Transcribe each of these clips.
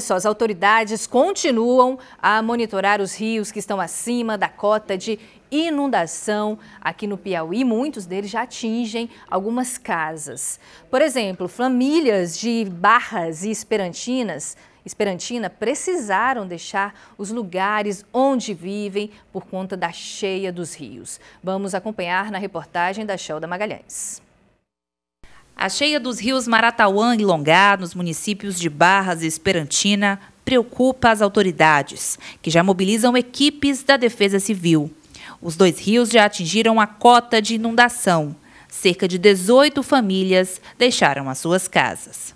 só, as autoridades continuam a monitorar os rios que estão acima da cota de inundação aqui no Piauí. Muitos deles já atingem algumas casas. Por exemplo, famílias de Barras e Esperantinas Esperantina precisaram deixar os lugares onde vivem por conta da cheia dos rios. Vamos acompanhar na reportagem da Shelda Magalhães. A cheia dos rios Maratauã e Longá, nos municípios de Barras e Esperantina, preocupa as autoridades, que já mobilizam equipes da Defesa Civil. Os dois rios já atingiram a cota de inundação. Cerca de 18 famílias deixaram as suas casas.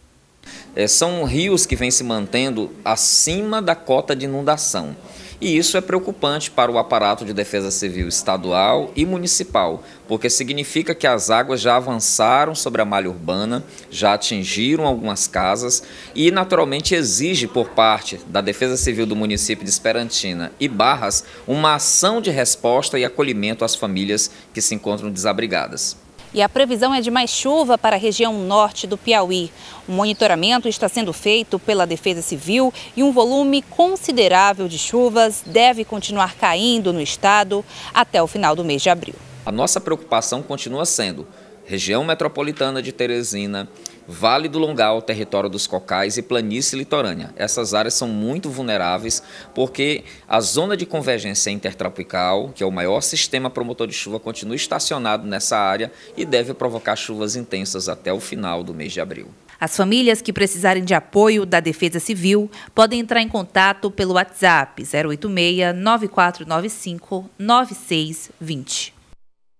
É, são rios que vêm se mantendo acima da cota de inundação. E isso é preocupante para o aparato de defesa civil estadual e municipal, porque significa que as águas já avançaram sobre a malha urbana, já atingiram algumas casas e, naturalmente, exige por parte da Defesa Civil do município de Esperantina e Barras uma ação de resposta e acolhimento às famílias que se encontram desabrigadas e a previsão é de mais chuva para a região norte do Piauí. O monitoramento está sendo feito pela Defesa Civil e um volume considerável de chuvas deve continuar caindo no estado até o final do mês de abril. A nossa preocupação continua sendo região metropolitana de Teresina, Vale do Longal, território dos Cocais e planície litorânea. Essas áreas são muito vulneráveis porque a zona de convergência intertropical, que é o maior sistema promotor de chuva, continua estacionado nessa área e deve provocar chuvas intensas até o final do mês de abril. As famílias que precisarem de apoio da Defesa Civil podem entrar em contato pelo WhatsApp 086 9495 9620.